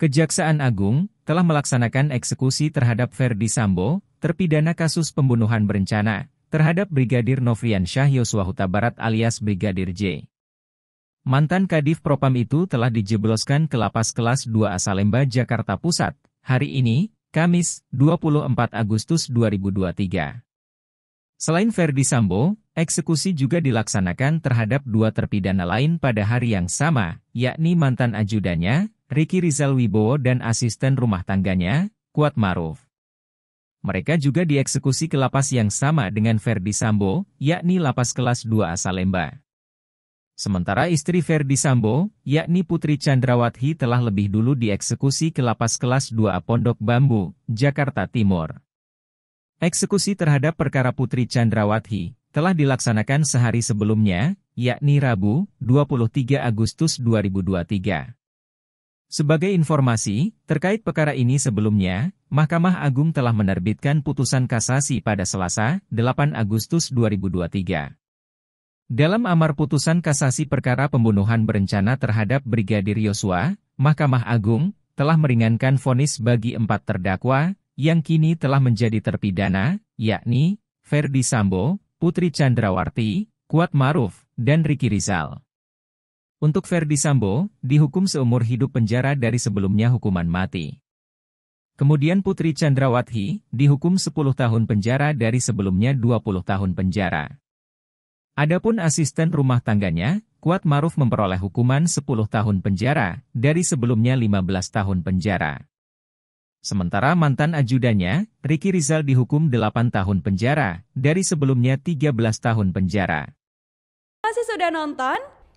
Kejaksaan Agung telah melaksanakan eksekusi terhadap Verdi Sambo, terpidana kasus pembunuhan berencana, terhadap Brigadir Novrian Syah Yosua Huta Barat alias Brigadir J. Mantan Kadif Propam itu telah dijebloskan ke lapas kelas 2 Asalemba, Jakarta Pusat, hari ini, Kamis, 24 Agustus 2023. Selain Verdi Sambo, eksekusi juga dilaksanakan terhadap dua terpidana lain pada hari yang sama, yakni mantan ajudannya, Ricky Rizal Wibowo dan asisten rumah tangganya, Kuat Maruf. Mereka juga dieksekusi ke lapas yang sama dengan Verdi Sambo, yakni lapas kelas 2 Asalemba. Sementara istri Verdi Sambo, yakni Putri Chandrawati telah lebih dulu dieksekusi ke lapas kelas 2 Pondok Bambu, Jakarta Timur. Eksekusi terhadap perkara Putri Chandrawati telah dilaksanakan sehari sebelumnya, yakni Rabu, 23 Agustus 2023. Sebagai informasi, terkait perkara ini sebelumnya, Mahkamah Agung telah menerbitkan putusan kasasi pada Selasa, 8 Agustus 2023. Dalam amar putusan kasasi perkara pembunuhan berencana terhadap Brigadir Yosua, Mahkamah Agung telah meringankan vonis bagi empat terdakwa yang kini telah menjadi terpidana, yakni Ferdi Sambo, Putri Chandrawarti, Kuat Maruf, dan Riki Rizal. Untuk Verdi Sambo, dihukum seumur hidup penjara dari sebelumnya hukuman mati. Kemudian Putri Chandrawati, dihukum 10 tahun penjara dari sebelumnya 20 tahun penjara. Adapun asisten rumah tangganya, Kuat Maruf memperoleh hukuman 10 tahun penjara, dari sebelumnya 15 tahun penjara. Sementara mantan ajudannya, Riki Rizal dihukum 8 tahun penjara, dari sebelumnya 13 tahun penjara. Masih sudah nonton?